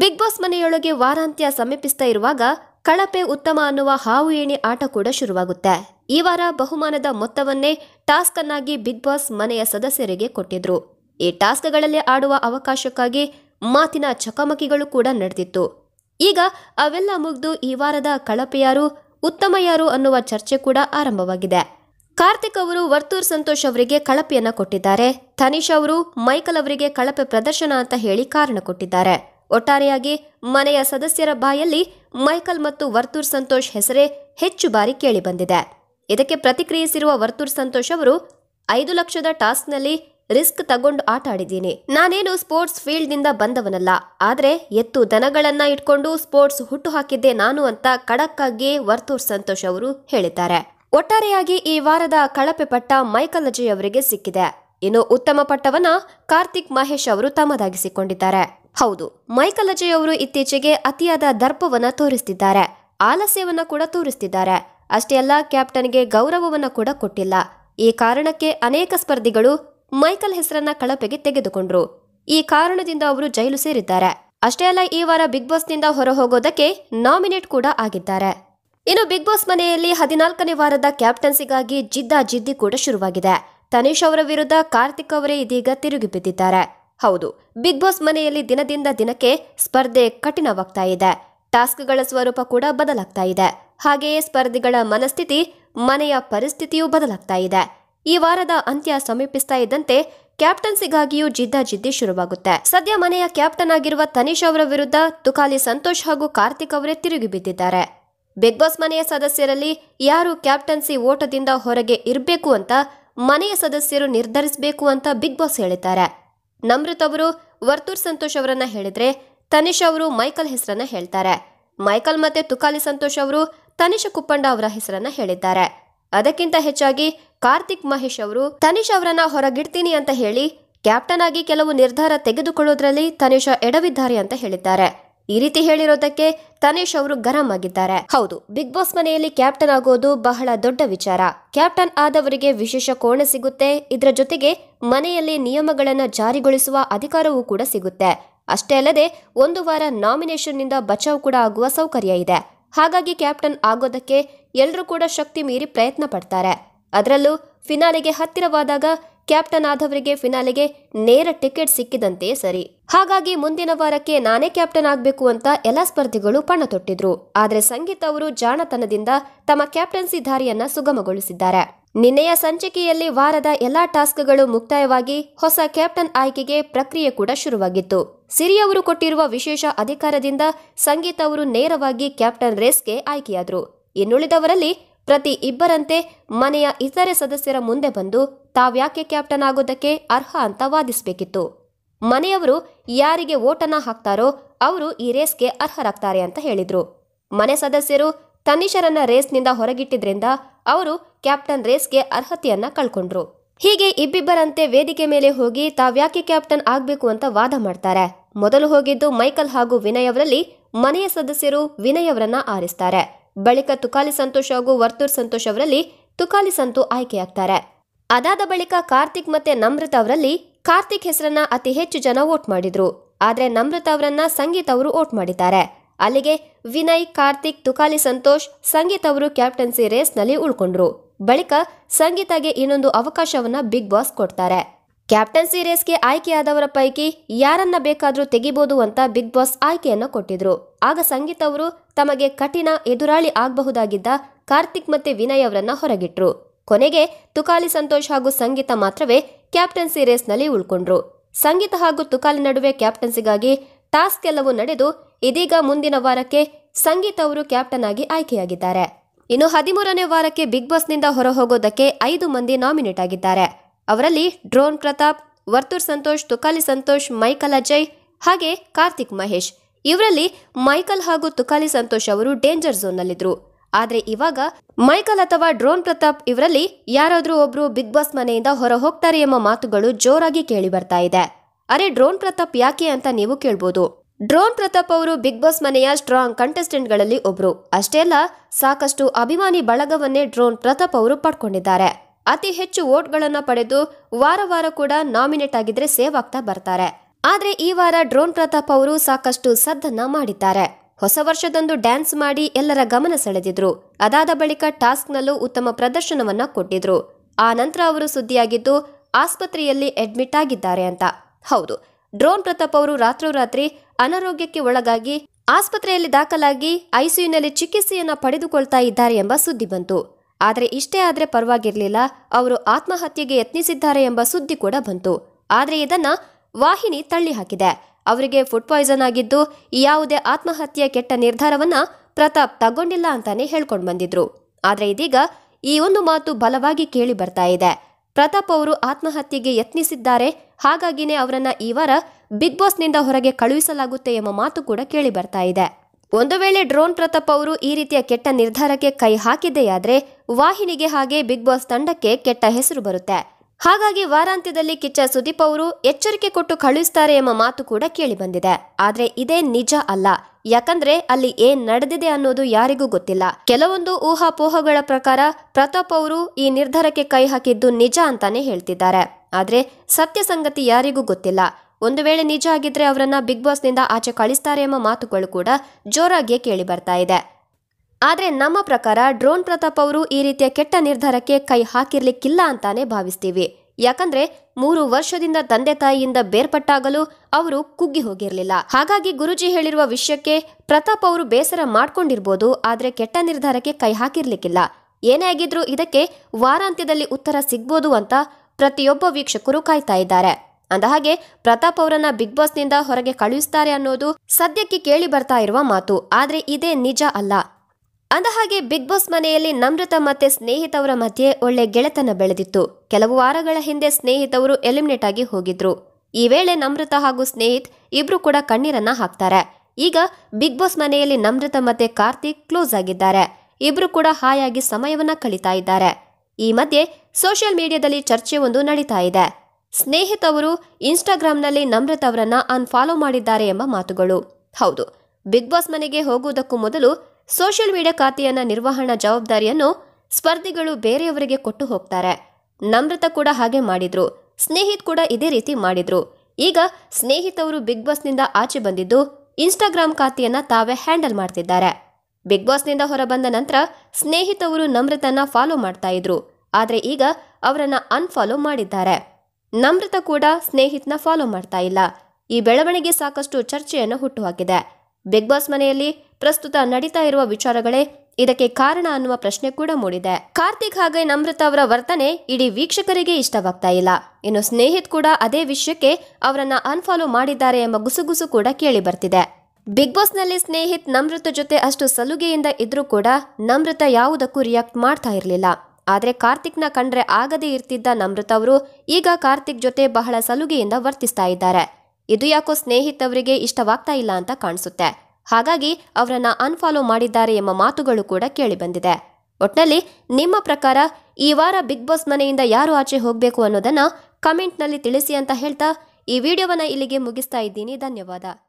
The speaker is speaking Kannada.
ಬಿಗ್ ಬಾಸ್ ಮನೆಯೊಳಗೆ ವಾರಾಂತ್ಯ ಸಮೀಪಿಸ್ತಾ ಇರುವಾಗ ಕಳಪೆ ಉತ್ತಮ ಅನ್ನುವ ಹಾವು ಏಣಿ ಆಟ ಕೂಡ ಶುರುವಾಗುತ್ತೆ ಈ ವಾರ ಬಹುಮಾನದ ಮೊತ್ತವನ್ನೇ ಟಾಸ್ಕ್ ಅನ್ನಾಗಿ ಬಿಗ್ ಬಾಸ್ ಮನೆಯ ಸದಸ್ಯರಿಗೆ ಕೊಟ್ಟಿದ್ರು ಈ ಟಾಸ್ಕ್ಗಳಲ್ಲಿ ಆಡುವ ಅವಕಾಶಕ್ಕಾಗಿ ಮಾತಿನ ಚಕಮಕಿಗಳು ಕೂಡ ನಡೆದಿತ್ತು ಈಗ ಅವೆಲ್ಲ ಮುಗ್ದು ಈ ವಾರದ ಕಳಪೆ ಯಾರು ಉತ್ತಮ ಯಾರು ಅನ್ನುವ ಚರ್ಚೆ ಕೂಡ ಆರಂಭವಾಗಿದೆ ಕಾರ್ತಿಕ್ ಅವರು ವರ್ತೂರ್ ಸಂತೋಷ್ ಅವರಿಗೆ ಕಳಪೆಯನ್ನ ಕೊಟ್ಟಿದ್ದಾರೆ ತನಿಷ್ ಅವರು ಮೈಕಲ್ ಅವರಿಗೆ ಕಳಪೆ ಪ್ರದರ್ಶನ ಅಂತ ಹೇಳಿ ಕಾರಣ ಕೊಟ್ಟಿದ್ದಾರೆ ಒಟ್ಟಾರೆಯಾಗಿ ಮನೆಯ ಸದಸ್ಯರ ಬಾಯಲ್ಲಿ ಮೈಕಲ್ ಮತ್ತು ವರ್ತೂರ್ ಸಂತೋಷ್ ಹೆಸರೇ ಹೆಚ್ಚು ಬಾರಿ ಕೇಳಿಬಂದಿದೆ ಇದಕ್ಕೆ ಪ್ರತಿಕ್ರಿಯಿಸಿರುವ ವರ್ತೂರ್ ಸಂತೋಷ್ ಅವರು ಐದು ಲಕ್ಷದ ಟಾಸ್ಕ್ನಲ್ಲಿ ರಿಸ್ಕ್ ತಗೊಂಡು ಆಟ ಆಡಿದ್ದೀನಿ ನಾನೇನು ಸ್ಪೋರ್ಟ್ಸ್ ಫೀಲ್ಡ್ನಿಂದ ಬಂದವನಲ್ಲ ಆದರೆ ಎತ್ತು ದನಗಳನ್ನ ಇಟ್ಕೊಂಡು ಸ್ಪೋರ್ಟ್ಸ್ ಹುಟ್ಟು ಹಾಕಿದ್ದೆ ನಾನು ಅಂತ ಖಡಕ್ಕಾಗಿ ವರ್ತೂರ್ ಸಂತೋಷ್ ಅವರು ಹೇಳಿದ್ದಾರೆ ಒಟ್ಟಾರೆಯಾಗಿ ಈ ವಾರದ ಕಳಪೆ ಪಟ್ಟ ಮೈಕಲ್ ಅಜಯ್ ಅವರಿಗೆ ಸಿಕ್ಕಿದೆ ಇನ್ನು ಉತ್ತಮ ಪಟ್ಟವನ್ನ ಕಾರ್ತಿಕ್ ಮಹೇಶ್ ಅವರು ತಮ್ಮದಾಗಿಸಿಕೊಂಡಿದ್ದಾರೆ ಹೌದು ಮೈಕಲ್ ಅಜಯ್ ಅವರು ಇತ್ತೀಚೆಗೆ ಅತಿಯಾದ ದರ್ಪವನ್ನ ತೋರಿಸ್ತಿದ್ದಾರೆ ಆಲಸ್ಯವನ್ನ ಕೂಡ ತೋರಿಸ್ತಿದ್ದಾರೆ ಅಷ್ಟೇ ಅಲ್ಲ ಕ್ಯಾಪ್ಟನ್ಗೆ ಗೌರವವನ್ನ ಕೂಡ ಕೊಟ್ಟಿಲ್ಲ ಈ ಕಾರಣಕ್ಕೆ ಅನೇಕ ಸ್ಪರ್ಧಿಗಳು ಮೈಕಲ್ ಹೆಸರನ್ನ ಕಳಪೆಗೆ ತೆಗೆದುಕೊಂಡ್ರು ಈ ಕಾರಣದಿಂದ ಅವರು ಜೈಲು ಸೇರಿದ್ದಾರೆ ಅಷ್ಟೇ ಅಲ್ಲ ಈ ವಾರ ಬಿಗ್ ಬಾಸ್ ನಿಂದ ಹೊರಹೋಗೋದಕ್ಕೆ ನಾಮಿನೇಟ್ ಕೂಡ ಆಗಿದ್ದಾರೆ ಇನ್ನು ಬಿಗ್ ಬಾಸ್ ಮನೆಯಲ್ಲಿ ಹದಿನಾಲ್ಕನೇ ವಾರದ ಕ್ಯಾಪ್ಟನ್ಸಿಗಾಗಿ ಜಿದ್ದಿ ಕೂಡ ಶುರುವಾಗಿದೆ ತನಿಷ್ ಅವರ ವಿರುದ್ಧ ಕಾರ್ತಿಕ್ ಅವರೇ ಇದೀಗ ತಿರುಗಿ ಬಿದ್ದಿದ್ದಾರೆ ಹೌದು ಬಿಗ್ ಬಾಸ್ ಮನೆಯಲ್ಲಿ ದಿನದಿಂದ ದಿನಕ್ಕೆ ಸ್ಪರ್ಧೆ ಕಠಿಣವಾಗ್ತಾ ಇದೆ ಟಾಸ್ಕ್ಗಳ ಸ್ವರೂಪ ಕೂಡ ಬದಲಾಗ್ತಾ ಇದೆ ಹಾಗೆಯೇ ಸ್ಪರ್ಧಿಗಳ ಮನಸ್ಥಿತಿ ಮನೆಯ ಪರಿಸ್ಥಿತಿಯೂ ಬದಲಾಗ್ತಾ ಇದೆ ಈ ವಾರದ ಅಂತ್ಯ ಸಮೀಪಿಸ್ತಾ ಇದ್ದಂತೆ ಕ್ಯಾಪ್ಟನ್ಸಿಗಾಗಿಯೂ ಜಿದ್ದಾಜಿದ್ದಿ ಶುರುವಾಗುತ್ತೆ ಸದ್ಯ ಮನೆಯ ಕ್ಯಾಪ್ಟನ್ ಆಗಿರುವ ತನಿಷ್ ಅವರ ವಿರುದ್ಧ ತುಕಾಲಿ ಸಂತೋಷ್ ಹಾಗೂ ಕಾರ್ತಿಕ್ ಅವರೇ ತಿರುಗಿ ಬಿದ್ದಿದ್ದಾರೆ ಬಿಗ್ ಬಾಸ್ ಮನೆಯ ಸದಸ್ಯರಲ್ಲಿ ಯಾರು ಕ್ಯಾಪ್ಟನ್ಸಿ ಓಟದಿಂದ ಹೊರಗೆ ಇರಬೇಕು ಅಂತ ಮನೆಯ ಸದಸ್ಯರು ನಿರ್ಧರಿಸಬೇಕು ಅಂತ ಬಿಗ್ ಬಾಸ್ ಹೇಳಿದ್ದಾರೆ ನಮೃತ್ ಅವರು ವರ್ತೂರ್ ಸಂತೋಷ್ ಅವರನ್ನ ಹೇಳಿದ್ರೆ ತನಿಷ್ ಅವರು ಮೈಕಲ್ ಹೆಸರನ್ನ ಹೇಳ್ತಾರೆ ಮೈಕಲ್ ಮತ್ತೆ ತುಕಾಲಿ ಸಂತೋಷ್ ಅವರು ತನಿಷ ಕುಪ್ಪಂಡ ಅವರ ಹೆಸರನ್ನ ಹೇಳಿದ್ದಾರೆ ಅದಕ್ಕಿಂತ ಹೆಚ್ಚಾಗಿ ಕಾರ್ತಿಕ್ ಮಹೇಶ್ ಅವರು ತನಿಷ್ ಅವರನ್ನ ಹೊರಗಿಡ್ತೀನಿ ಅಂತ ಹೇಳಿ ಕ್ಯಾಪ್ಟನ್ ಆಗಿ ಕೆಲವು ನಿರ್ಧಾರ ತೆಗೆದುಕೊಳ್ಳೋದ್ರಲ್ಲಿ ತನಿಷ ಎಡವಿದ್ದಾರೆ ಅಂತ ಹೇಳಿದ್ದಾರೆ ಈ ರೀತಿ ಹೇಳಿರೋದಕ್ಕೆ ತನೇಶ್ ಅವರು ಗರಂ ಆಗಿದ್ದಾರೆ ಹೌದು ಬಿಗ್ ಬಾಸ್ ಮನೆಯಲ್ಲಿ ಕ್ಯಾಪ್ಟನ್ ಆಗೋದು ಬಹಳ ದೊಡ್ಡ ವಿಚಾರ ಕ್ಯಾಪ್ಟನ್ ಆದವರಿಗೆ ವಿಶೇಷ ಕೋಣ ಸಿಗುತ್ತೆ ಇದರ ಜೊತೆಗೆ ಮನೆಯಲ್ಲಿ ನಿಯಮಗಳನ್ನು ಜಾರಿಗೊಳಿಸುವ ಅಧಿಕಾರವೂ ಕೂಡ ಸಿಗುತ್ತೆ ಅಷ್ಟೇ ಅಲ್ಲದೆ ಒಂದು ವಾರ ನಾಮಿನೇಷನ್ನಿಂದ ಬಚಾವ್ ಕೂಡ ಆಗುವ ಸೌಕರ್ಯ ಇದೆ ಹಾಗಾಗಿ ಕ್ಯಾಪ್ಟನ್ ಆಗೋದಕ್ಕೆ ಎಲ್ಲರೂ ಕೂಡ ಶಕ್ತಿ ಮೀರಿ ಪ್ರಯತ್ನ ಪಡ್ತಾರೆ ಅದರಲ್ಲೂ ಫಿನಾಲೆಗೆ ಹತ್ತಿರವಾದಾಗ ಕ್ಯಾಪ್ಟನ್ ಆದವರಿಗೆ ಫಿನಾಲೆಗೆ ನೇರ ಟಿಕೆಟ್ ಸಿಕ್ಕಿದಂತೆ ಸರಿ ಹಾಗಾಗಿ ಮುಂದಿನ ವಾರಕ್ಕೆ ನಾನೇ ಕ್ಯಾಪ್ಟನ್ ಆಗಬೇಕು ಅಂತ ಎಲ್ಲ ಸ್ಪರ್ಧಿಗಳು ಪಣ ತೊಟ್ಟಿದ್ರು ಆದರೆ ಸಂಗೀತ ಅವರು ಜಾಣತನದಿಂದ ತಮ್ಮ ಕ್ಯಾಪ್ಟನ್ಸಿ ದಾರಿಯನ್ನ ಸುಗಮಗೊಳಿಸಿದ್ದಾರೆ ನಿನ್ನೆಯ ಸಂಚಿಕೆಯಲ್ಲಿ ವಾರದ ಎಲ್ಲಾ ಟಾಸ್ಕ್ಗಳು ಮುಕ್ತಾಯವಾಗಿ ಹೊಸ ಕ್ಯಾಪ್ಟನ್ ಆಯ್ಕೆಗೆ ಪ್ರಕ್ರಿಯೆ ಕೂಡ ಶುರುವಾಗಿತ್ತು ಸಿರಿ ಅವರು ಕೊಟ್ಟಿರುವ ವಿಶೇಷ ಅಧಿಕಾರದಿಂದ ಸಂಗೀತ ಅವರು ನೇರವಾಗಿ ಕ್ಯಾಪ್ಟನ್ ರೇಸ್ಗೆ ಆಯ್ಕೆಯಾದರು ಇನ್ನುಳಿದವರಲ್ಲಿ ಪ್ರತಿ ಇಬ್ಬರಂತೆ ಮನೆಯ ಇತರೆ ಸದಸ್ಯರ ಮುಂದೆ ಬಂದು ತಾವ್ಯಾಕೆ ಕ್ಯಾಪ್ಟನ್ ಆಗೋದಕ್ಕೆ ಅರ್ಹ ಅಂತ ವಾದಿಸಬೇಕಿತ್ತು ಮನೆಯವರು ಯಾರಿಗೆ ಓಟನ್ನ ಹಾಕ್ತಾರೋ ಅವರು ಈ ರೇಸ್ಗೆ ಅರ್ಹರಾಗ್ತಾರೆ ಅಂತ ಹೇಳಿದ್ರು ಮನೆ ಸದಸ್ಯರು ತನಿಷರನ್ನ ರೇಸ್ನಿಂದ ಹೊರಗಿಟ್ಟಿದ್ರಿಂದ ಅವರು ಕ್ಯಾಪ್ಟನ್ ರೇಸ್ಗೆ ಅರ್ಹತೆಯನ್ನ ಕಳ್ಕೊಂಡ್ರು ಹೀಗೆ ಇಬ್ಬಿಬ್ಬರಂತೆ ವೇದಿಕೆ ಮೇಲೆ ಹೋಗಿ ತಾವ್ಯಾಕೆ ಕ್ಯಾಪ್ಟನ್ ಆಗ್ಬೇಕು ಅಂತ ವಾದ ಮಾಡ್ತಾರೆ ಮೊದಲು ಹೋಗಿದ್ದು ಮೈಕಲ್ ಹಾಗೂ ವಿನಯ್ ಅವರಲ್ಲಿ ಮನೆಯ ಸದಸ್ಯರು ವಿನಯ್ ಅವರನ್ನ ಆರಿಸ್ತಾರೆ ಬಳಿಕ ತುಕಾಲಿ ಸಂತೋಷ್ ಹಾಗೂ ವರ್ತೂರ್ ಸಂತೋಷ್ ಅವರಲ್ಲಿ ತುಕಾಲಿ ಸಂತು ಆಯ್ಕೆಯಾಗ್ತಾರೆ ಅದಾದ ಬಳಿಕ ಕಾರ್ತಿಕ್ ಮತ್ತೆ ನಮ್ರತ ಅವರಲ್ಲಿ ಕಾರ್ತಿಕ್ ಹೆಸರನ್ನ ಅತಿ ಹೆಚ್ಚು ಜನ ಓಟ್ ಮಾಡಿದ್ರು ಆದ್ರೆ ನಮ್ರತ ಅವರನ್ನ ಸಂಗೀತ ಅವರು ವೋಟ್ ಮಾಡಿದ್ದಾರೆ ಅಲ್ಲಿಗೆ ವಿನಯ್ ಕಾರ್ತಿಕ್ ತುಕಾಲಿ ಸಂತೋಷ್ ಸಂಗೀತ್ ಅವರು ಕ್ಯಾಪ್ಟನ್ಸಿ ರೇಸ್ನಲ್ಲಿ ಉಳ್ಕೊಂಡ್ರು ಬಳಿಕ ಸಂಗೀತಗೆ ಇನ್ನೊಂದು ಅವಕಾಶವನ್ನ ಬಿಗ್ ಬಾಸ್ ಕೊಡ್ತಾರೆ ಕ್ಯಾಪ್ಟನ್ಸಿ ರೇಸ್ಗೆ ಆಯ್ಕೆಯಾದವರ ಪೈಕಿ ಯಾರನ್ನ ಬೇಕಾದರೂ ತೆಗಿಬೋದು ಅಂತ ಬಿಗ್ ಬಾಸ್ ಆಯ್ಕೆಯನ್ನು ಕೊಟ್ಟಿದ್ರು ಆಗ ಸಂಗೀತ ಅವರು ತಮಗೆ ಕಠಿಣ ಎದುರಾಳಿ ಆಗಬಹುದಾಗಿದ್ದ ಕಾರ್ತಿಕ್ ಮತ್ತೆ ವಿನಯ್ ಅವರನ್ನ ಹೊರಗಿಟ್ರು ಕೊನೆಗೆ ತುಕಾಲಿ ಸಂತೋಷ್ ಹಾಗೂ ಸಂಗೀತ ಮಾತ್ರವೇ ಕ್ಯಾಪ್ಟನ್ಸಿ ರೇಸ್ನಲ್ಲಿ ಉಳ್ಕೊಂಡ್ರು ಸಂಗೀತ ಹಾಗೂ ತುಕಾಲಿ ನಡುವೆ ಕ್ಯಾಪ್ಟನ್ಸಿಗಾಗಿ ಟಾಸ್ಕ್ ಎಲ್ಲವೂ ನಡೆದು ಇದೀಗ ಮುಂದಿನ ವಾರಕ್ಕೆ ಸಂಗೀತ ಅವರು ಕ್ಯಾಪ್ಟನ್ ಆಗಿ ಆಯ್ಕೆಯಾಗಿದ್ದಾರೆ ಇನ್ನು ಹದಿಮೂರನೇ ವಾರಕ್ಕೆ ಬಿಗ್ ಬಾಸ್ನಿಂದ ಹೊರಹೋಗೋದಕ್ಕೆ ಐದು ಮಂದಿ ನಾಮಿನೇಟ್ ಆಗಿದ್ದಾರೆ ಅವರಲ್ಲಿ ಡ್ರೋನ್ ಪ್ರತಾಪ್ ವರ್ತೂರ್ ಸಂತೋಷ್ ತುಕಾಲಿ ಸಂತೋಷ್ ಮೈಕಲ್ ಅಜಯ್ ಹಾಗೆ ಕಾರ್ತಿಕ್ ಮಹೇಶ್ ಇವರಲ್ಲಿ ಮೈಕಲ್ ಹಾಗೂ ತುಕಾಲಿ ಸಂತೋಷ್ ಅವರು ಡೇಂಜರ್ ಝೋನ್ನಲ್ಲಿದ್ದರು ಆದರೆ ಇವಾಗ ಮೈಕಲ್ ಅಥವಾ ಡ್ರೋನ್ ಪ್ರತಾಪ್ ಇವರಲ್ಲಿ ಯಾರಾದ್ರೂ ಒಬ್ರು ಬಿಗ್ ಬಾಸ್ ಮನೆಯಿಂದ ಹೊರ ಹೋಗ್ತಾರೆ ಎಂಬ ಮಾತುಗಳು ಜೋರಾಗಿ ಕೇಳಿ ಬರ್ತಾ ಇದೆ ಅರೆ ಡ್ರೋನ್ ಪ್ರತಾಪ್ ಯಾಕೆ ಅಂತ ನೀವು ಕೇಳ್ಬೋದು ಡ್ರೋನ್ ಪ್ರತಾಪ್ ಅವರು ಬಿಗ್ ಬಾಸ್ ಮನೆಯ ಸ್ಟ್ರಾಂಗ್ ಕಂಟೆಸ್ಟೆಂಟ್ ಗಳಲ್ಲಿ ಒಬ್ರು ಅಷ್ಟೇ ಅಲ್ಲ ಸಾಕಷ್ಟು ಅಭಿಮಾನಿ ಬಳಗವನ್ನೇ ಡ್ರೋನ್ ಪ್ರತಾಪ್ ಅವರು ಪಡ್ಕೊಂಡಿದ್ದಾರೆ ಅತಿ ಹೆಚ್ಚು ಗಳನ್ನ ಪಡೆದು ವಾರ ವಾರ ಕೂಡ ನಾಮಿನೇಟ್ ಆಗಿದ್ರೆ ಸೇವ್ ಆಗ್ತಾ ಬರ್ತಾರೆ ಆದ್ರೆ ಈ ವಾರ ಡ್ರೋನ್ ಪ್ರತಾಪ್ ಅವರು ಸಾಕಷ್ಟು ಸದ್ದನ್ನ ಮಾಡಿದ್ದಾರೆ ಹೊಸ ವರ್ಷದಂದು ಡ್ಯಾನ್ಸ್ ಮಾಡಿ ಎಲ್ಲರ ಗಮನ ಸೆಳೆದಿದ್ರು ಅದಾದ ಬಳಿಕ ಟಾಸ್ಕ್ನಲ್ಲೂ ಉತ್ತಮ ಪ್ರದರ್ಶನವನ್ನ ಕೊಟ್ಟಿದ್ರು ಆ ನಂತರ ಅವರು ಸುದ್ದಿಯಾಗಿದ್ದು ಆಸ್ಪತ್ರೆಯಲ್ಲಿ ಅಡ್ಮಿಟ್ ಆಗಿದ್ದಾರೆ ಅಂತ ಹೌದು ಡ್ರೋನ್ ಪ್ರತಾಪ್ ಅವರು ರಾತ್ರೋರಾತ್ರಿ ಅನಾರೋಗ್ಯಕ್ಕೆ ಒಳಗಾಗಿ ಆಸ್ಪತ್ರೆಯಲ್ಲಿ ದಾಖಲಾಗಿ ಐಸಿಯುನಲ್ಲಿ ಚಿಕಿತ್ಸೆಯನ್ನ ಪಡೆದುಕೊಳ್ತಾ ಇದ್ದಾರೆ ಎಂಬ ಸುದ್ದಿ ಬಂತು ಆದರೆ ಇಷ್ಟೇ ಆದರೆ ಪರವಾಗಿರಲಿಲ್ಲ ಅವರು ಆತ್ಮಹತ್ಯೆಗೆ ಯತ್ನಿಸಿದ್ದಾರೆ ಎಂಬ ಸುದ್ದಿ ಕೂಡ ಬಂತು ಆದರೆ ಇದನ್ನ ವಾಹಿನಿ ತಳ್ಳಿ ಹಾಕಿದೆ ಅವರಿಗೆ ಫುಡ್ ಪಾಯ್ಸನ್ ಆಗಿದ್ದು ಯಾವುದೇ ಆತ್ಮಹತ್ಯೆ ಕೆಟ್ಟ ನಿರ್ಧಾರವನ್ನ ಪ್ರತಾಪ್ ತಗೊಂಡಿಲ್ಲ ಅಂತಾನೆ ಹೇಳ್ಕೊಂಡು ಬಂದಿದ್ರು ಆದರೆ ಇದೀಗ ಈ ಒಂದು ಮಾತು ಬಲವಾಗಿ ಕೇಳಿ ಬರ್ತಾ ಇದೆ ಪ್ರತಾಪ್ ಅವರು ಆತ್ಮಹತ್ಯೆಗೆ ಯತ್ನಿಸಿದ್ದಾರೆ ಹಾಗಾಗಿನೇ ಅವರನ್ನ ಈ ವಾರ ಬಿಗ್ ಬಾಸ್ನಿಂದ ಹೊರಗೆ ಕಳುಹಿಸಲಾಗುತ್ತೆ ಎಂಬ ಮಾತು ಕೂಡ ಕೇಳಿ ಬರ್ತಾ ಇದೆ ಒಂದು ವೇಳೆ ಡ್ರೋನ್ ಪ್ರತಾಪ್ ಅವರು ಈ ರೀತಿಯ ಕೆಟ್ಟ ನಿರ್ಧಾರಕ್ಕೆ ಕೈ ಹಾಕಿದೆಯಾದ್ರೆ ವಾಹಿನಿಗೆ ಹಾಗೆ ಬಿಗ್ ಬಾಸ್ ತಂಡಕ್ಕೆ ಕೆಟ್ಟ ಹೆಸರು ಬರುತ್ತೆ ಹಾಗಾಗಿ ವಾರಾಂತ್ಯದಲ್ಲಿ ಕಿಚ್ಚ ಸುದೀಪ್ ಅವರು ಎಚ್ಚರಿಕೆ ಕೊಟ್ಟು ಕಳುಹಿಸ್ತಾರೆ ಎಂಬ ಮಾತು ಕೂಡ ಕೇಳಿಬಂದಿದೆ ಆದ್ರೆ ಇದೇ ನಿಜ ಅಲ್ಲ ಯಾಕಂದ್ರೆ ಅಲ್ಲಿ ಏನ್ ನಡೆದಿದೆ ಅನ್ನೋದು ಯಾರಿಗೂ ಗೊತ್ತಿಲ್ಲ ಕೆಲವೊಂದು ಊಹಾಪೋಹಗಳ ಪ್ರಕಾರ ಪ್ರತಾಪ್ ಅವರು ಈ ನಿರ್ಧಾರಕ್ಕೆ ಕೈ ಹಾಕಿದ್ದು ನಿಜ ಅಂತಾನೆ ಹೇಳ್ತಿದ್ದಾರೆ ಆದ್ರೆ ಸತ್ಯ ಸಂಗತಿ ಯಾರಿಗೂ ಗೊತ್ತಿಲ್ಲ ಒಂದು ವೇಳೆ ನಿಜ ಆಗಿದ್ರೆ ಅವರನ್ನ ಬಿಗ್ ಬಾಸ್ನಿಂದ ಆಚೆ ಕಳಿಸ್ತಾರೆ ಎಂಬ ಮಾತುಗಳು ಕೂಡ ಜೋರಾಗಿಯೇ ಕೇಳಿ ಬರ್ತಾ ಇದೆ ಆದರೆ ನಮ್ಮ ಪ್ರಕಾರ ಡ್ರೋನ್ ಪ್ರತಾಪ್ ಅವರು ಈ ರೀತಿಯ ಕೆಟ್ಟ ನಿರ್ಧಾರಕ್ಕೆ ಕೈ ಹಾಕಿರ್ಲಿಕ್ಕಿಲ್ಲ ಅಂತಾನೆ ಭಾವಿಸ್ತೀವಿ ಯಾಕಂದ್ರೆ ಮೂರು ವರ್ಷದಿಂದ ತಂದೆ ತಾಯಿಯಿಂದ ಬೇರ್ಪಟ್ಟಾಗಲೂ ಅವರು ಕುಗ್ಗಿ ಹೋಗಿರಲಿಲ್ಲ ಹಾಗಾಗಿ ಗುರುಜಿ ಹೇಳಿರುವ ವಿಷಯಕ್ಕೆ ಪ್ರತಾಪ್ ಅವರು ಬೇಸರ ಮಾಡ್ಕೊಂಡಿರ್ಬೋದು ಆದರೆ ಕೆಟ್ಟ ನಿರ್ಧಾರಕ್ಕೆ ಕೈ ಹಾಕಿರ್ಲಿಕ್ಕಿಲ್ಲ ಏನೇ ಆಗಿದ್ರೂ ಇದಕ್ಕೆ ವಾರಾಂತ್ಯದಲ್ಲಿ ಉತ್ತರ ಸಿಗ್ಬೋದು ಅಂತ ಪ್ರತಿಯೊಬ್ಬ ವೀಕ್ಷಕರು ಕಾಯ್ತಾ ಇದ್ದಾರೆ ಅಂದಹಾಗೆ ಪ್ರತಾಪ್ ಅವರನ್ನ ಬಿಗ್ ಬಾಸ್ನಿಂದ ಹೊರಗೆ ಕಳುಹಿಸ್ತಾರೆ ಅನ್ನೋದು ಸದ್ಯಕ್ಕೆ ಕೇಳಿ ಬರ್ತಾ ಇರುವ ಮಾತು ಆದರೆ ಇದೇ ನಿಜ ಅಲ್ಲ ಅಂದ ಹಾಗೆ ಬಿಗ್ ಬಾಸ್ ಮನೆಯಲ್ಲಿ ನಮ್ರತ ಮತ್ತೆ ಸ್ನೇಹಿತವರ ಮಧ್ಯೆ ಒಳ್ಳೆ ಗೆಳೆತನ ಬೆಳೆದಿತ್ತು ಕೆಲವು ವಾರಗಳ ಹಿಂದೆ ಸ್ನೇಹಿತವರು ಎಲಿಮಿನೇಟ್ ಆಗಿ ಹೋಗಿದ್ರು ಈ ವೇಳೆ ನಮ್ರತ ಹಾಗೂ ಸ್ನೇಹಿತ್ ಇಬ್ರು ಕೂಡ ಕಣ್ಣೀರನ್ನ ಹಾಕ್ತಾರೆ ಈಗ ಬಿಗ್ ಬಾಸ್ ಮನೆಯಲ್ಲಿ ನಮ್ರತ ಮತ್ತೆ ಕಾರ್ತಿಕ್ ಕ್ಲೋಸ್ ಆಗಿದ್ದಾರೆ ಇಬ್ರು ಕೂಡ ಹಾಯಾಗಿ ಸಮಯವನ್ನ ಕಳೀತಾ ಇದ್ದಾರೆ ಈ ಮಧ್ಯೆ ಸೋಷಿಯಲ್ ಮೀಡಿಯಾದಲ್ಲಿ ಚರ್ಚೆ ಒಂದು ನಡೀತಾ ಇದೆ ಸ್ನೇಹಿತ್ ಅವರು ಇನ್ಸ್ಟಾಗ್ರಾಂನಲ್ಲಿ ನಮ್ರತ ಅವರನ್ನ ಅನ್ಫಾಲೋ ಮಾಡಿದ್ದಾರೆ ಎಂಬ ಮಾತುಗಳು ಹೌದು ಬಿಗ್ ಬಾಸ್ ಮನೆಗೆ ಹೋಗುವುದಕ್ಕೂ ಮೊದಲು ಸೋಷಿಯಲ್ ಮೀಡಿಯಾ ಖಾತೆಯನ್ನ ನಿರ್ವಹಣಾ ಜವಾಬ್ದಾರಿಯನ್ನು ಸ್ಪರ್ಧಿಗಳು ಬೇರೆಯವರಿಗೆ ಕೊಟ್ಟು ಹೋಗ್ತಾರೆ ನಮ್ರತ ಕೂಡ ಹಾಗೆ ಮಾಡಿದ್ರು ಸ್ನೇಹಿತ್ ಕೂಡ ಇದೇ ರೀತಿ ಮಾಡಿದ್ರು ಈಗ ಸ್ನೇಹಿತ್ ಅವರು ಬಿಗ್ ಬಾಸ್ನಿಂದ ಆಚೆ ಬಂದಿದ್ದು ಇನ್ಸ್ಟಾಗ್ರಾಮ್ ಖಾತೆಯನ್ನ ತಾವೇ ಹ್ಯಾಂಡಲ್ ಮಾಡ್ತಿದ್ದಾರೆ ಬಿಗ್ ಬಾಸ್ನಿಂದ ಹೊರಬಂದ ನಂತರ ಸ್ನೇಹಿತ್ ಅವರು ನಮ್ರತನ ಫಾಲೋ ಮಾಡ್ತಾ ಇದ್ರು ಆದರೆ ಈಗ ಅವರನ್ನ ಅನ್ಫಾಲೋ ಮಾಡಿದ್ದಾರೆ ನಮ್ರತ ಕೂಡ ಸ್ನೇಹಿತನ ಫಾಲೋ ಮಾಡ್ತಾ ಇಲ್ಲ ಈ ಬೆಳವಣಿಗೆ ಸಾಕಷ್ಟು ಚರ್ಚೆಯನ್ನು ಹುಟ್ಟುಹಾಕಿದೆ ಬಿಗ್ ಬಾಸ್ ಮನೆಯಲ್ಲಿ ಪ್ರಸ್ತುತ ನಡೀತಾ ಇರುವ ವಿಚಾರಗಳೇ ಇದಕ್ಕೆ ಕಾರಣ ಅನ್ನುವ ಪ್ರಶ್ನೆ ಕೂಡ ಮೂಡಿದೆ ಕಾರ್ತಿಕ್ ಹಾಗೆ ನಮ್ರತ ಅವರ ವರ್ತನೆ ಇಡೀ ವೀಕ್ಷಕರಿಗೆ ಇಷ್ಟವಾಗ್ತಾ ಇಲ್ಲ ಇನ್ನು ಸ್ನೇಹಿತ್ ಕೂಡ ಅದೇ ವಿಷಯಕ್ಕೆ ಅವರನ್ನ ಅನ್ಫಾಲೋ ಮಾಡಿದ್ದಾರೆ ಎಂಬ ಗುಸುಗುಸು ಕೂಡ ಕೇಳಿ ಬರ್ತಿದೆ ಬಿಗ್ ಬಾಸ್ ನಲ್ಲಿ ಸ್ನೇಹಿತ್ ನಮ್ರತ ಜೊತೆ ಅಷ್ಟು ಸಲುಗೆಯಿಂದ ಇದ್ರೂ ಕೂಡ ನಮ್ರತ ಯಾವುದಕ್ಕೂ ರಿಯಾಕ್ಟ್ ಮಾಡ್ತಾ ಇರಲಿಲ್ಲ ಆದರೆ ಕಾರ್ತಿಕ್ನ ಕಂಡ್ರೆ ಆಗದೇ ಇರ್ತಿದ್ದ ನಮ್ರತ ಅವರು ಈಗ ಕಾರ್ತಿಕ್ ಜೊತೆ ಬಹಳ ಸಲುಗೆಯಿಂದ ವರ್ತಿಸ್ತಾ ಇದ್ದಾರೆ ಇದು ಯಾಕೋ ಸ್ನೇಹಿತವರಿಗೆ ಇಷ್ಟವಾಗ್ತಾ ಇಲ್ಲ ಅಂತ ಕಾಣಿಸುತ್ತೆ ಹಾಗಾಗಿ ಅವರನ್ನ ಅನ್ಫಾಲೋ ಮಾಡಿದ್ದಾರೆ ಎಂಬ ಮಾತುಗಳು ಕೂಡ ಕೇಳಿಬಂದಿದೆ ಒಟ್ನಲ್ಲಿ ನಿಮ್ಮ ಪ್ರಕಾರ ಈ ವಾರ ಬಿಗ್ ಬಾಸ್ ಮನೆಯಿಂದ ಯಾರು ಆಚೆ ಹೋಗಬೇಕು ಅನ್ನೋದನ್ನ ಕಮೆಂಟ್ನಲ್ಲಿ ತಿಳಿಸಿ ಅಂತ ಹೇಳ್ತಾ ಈ ವಿಡಿಯೋವನ್ನ ಇಲ್ಲಿಗೆ ಮುಗಿಸ್ತಾ ಇದ್ದೀನಿ ಧನ್ಯವಾದ